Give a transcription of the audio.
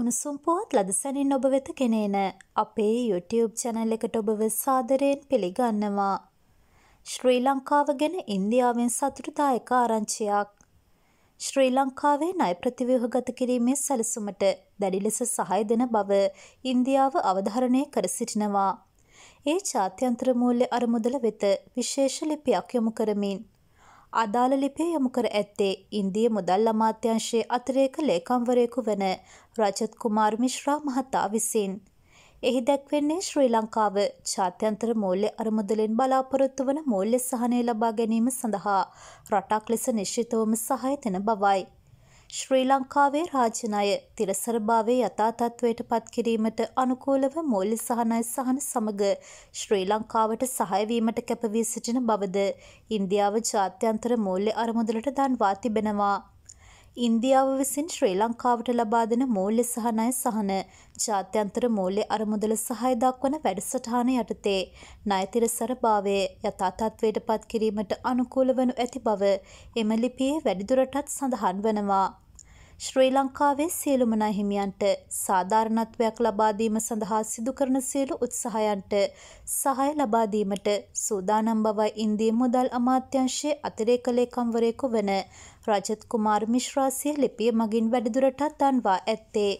උණුසුම් පුවත් ලදසනින් ඔබ වෙත කෙනේන අපේ YouTube චැනල් එකට ඔබව සාදරයෙන් පිළිගන්නවා. ශ්‍රී ලංකාව ගැන ඉන්දියාවෙන් සතුටුදායක ආරංචියක්. ශ්‍රී ලංකාවේ ණය ප්‍රතිව්‍යුහ ගත කිරීමේ සැලසුමට දැඩි ලෙස සහාය දෙන බව ඉන්දියාව අවධාරණය කර සිටිනවා. ඒ ජාත්‍යන්තර මූල්‍ය අරමුදල වෙත විශේෂ ලිපියක් යොමු කරමින් අදාළ ලිපේ යොමු කර ඇත්තේ ඉන්දිය මුදල් අමාත්‍යංශයේ අතිරේක ලේකම්වරයෙකු වන රජත් කුමාර් මිශ්‍රා මහතා විසින්. එහි දැක්වෙන්නේ ශ්‍රී ලංකාව ජාත්‍යන්තර මූල්‍ය අරමුදලින් බලාපොරොත්තු වන මූල්‍ය සහනය ලබා ගැනීම සඳහා රටක් ලෙස නිශ්චිතවම සහාය දෙන බවයි. ශ්‍රී ලංකාවේ රාජ්‍ය ණය තිරසරභාවයේ යථා තත්ත්වයට පත් කිරීමට අනුකූලව මූල්‍ය සහනාය සහන සමග ශ්‍රී ලංකාවට සහාය වීමට කැප වී සිටින බවද ඉන්දියාව ජාත්‍යන්තර මූල්‍ය අරමුදලට දන්වා තිබෙනවා. ඉන්දියාව විසින් ශ්‍රී ලංකාවට ලබා දෙන මූල්‍ය සහ ණය සහන ජාත්‍යන්තර මූල්‍ය අරමුදල සහාය දක්වන වැඩසටහන යටතේ ණය තිරසරභාවය යථා තත්ත්වයට පත් කිරීමට අනුකූල වනු ඇති බව එම ලිපියේ වැඩිදුරටත් සඳහන් වනවා. ශ්‍රී ලංකාවේ සියලුම නහිමියන්ට සාධාරණත්වයක් ලබාදීම සඳහා සිදුකරන සියලු උත්සාහයන්ට සහය ලබාදීමට සූදානම් බවයි ඉන්දී මුදල් අමාත්‍යංශයේ අතිරේක ලේකම්වරයෙකු වන රජත් කුමාර් මිශ්‍රාසිය ලිපිය මගින් වැඩිදුරටත් දන්වා ඇත්තේ.